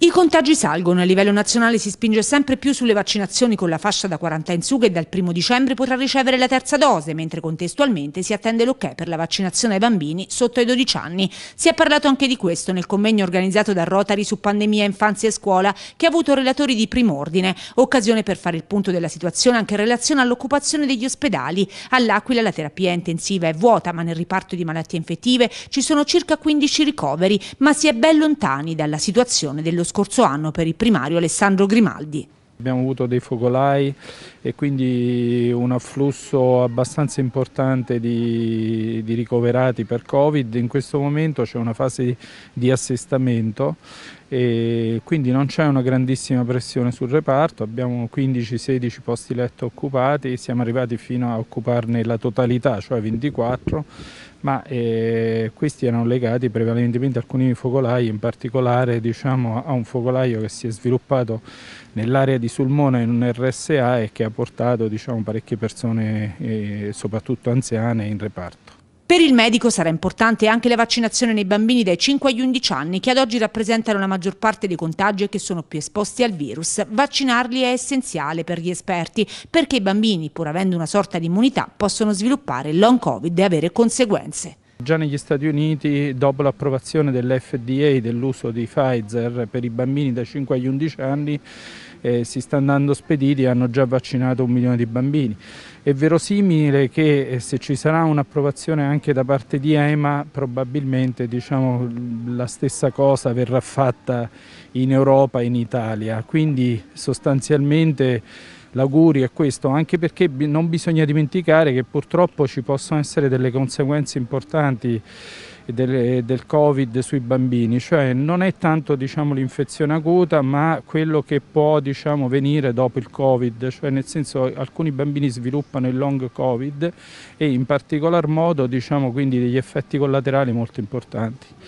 I contagi salgono, a livello nazionale si spinge sempre più sulle vaccinazioni con la fascia da 40 in su che dal 1 dicembre potrà ricevere la terza dose, mentre contestualmente si attende l'ok per la vaccinazione ai bambini sotto i 12 anni. Si è parlato anche di questo nel convegno organizzato da Rotary su pandemia, infanzia e scuola che ha avuto relatori di primo ordine, occasione per fare il punto della situazione anche in relazione all'occupazione degli ospedali. All'Aquila la terapia intensiva è vuota, ma nel riparto di malattie infettive ci sono circa 15 ricoveri, ma si è ben lontani dalla situazione dello scorso anno per il primario Alessandro Grimaldi. Abbiamo avuto dei focolai e quindi un afflusso abbastanza importante di, di ricoverati per Covid. In questo momento c'è una fase di, assestamento e quindi non c'è una grandissima pressione sul reparto, abbiamo 15-16 posti letto occupati, siamo arrivati fino a occuparne la totalità, cioè 24, ma eh, questi erano legati prevalentemente a alcuni focolai, in particolare diciamo, a un focolaio che si è sviluppato nell'area di Sulmona in un RSA e che ha portato diciamo, parecchie persone, eh, soprattutto anziane, in reparto. Per il medico sarà importante anche la vaccinazione nei bambini dai 5 agli 11 anni che ad oggi rappresentano la maggior parte dei contagi e che sono più esposti al virus. Vaccinarli è essenziale per gli esperti perché i bambini, pur avendo una sorta di immunità, possono sviluppare long covid e avere conseguenze. Già negli Stati Uniti, dopo l'approvazione dell'FDA dell'uso di Pfizer per i bambini da 5 agli 11 anni, eh, si sta andando spediti e hanno già vaccinato un milione di bambini. È verosimile che eh, se ci sarà un'approvazione anche da parte di EMA probabilmente diciamo, la stessa cosa verrà fatta in Europa e in Italia, quindi sostanzialmente l'augurio è questo, anche perché non bisogna dimenticare che purtroppo ci possono essere delle conseguenze importanti del, del, Covid sui bambini, cioè non è tanto diciamo, l'infezione acuta ma quello che può diciamo, venire dopo il Covid, cioè nel senso alcuni bambini sviluppano il long Covid e in particolar modo diciamo, quindi degli effetti collaterali molto importanti.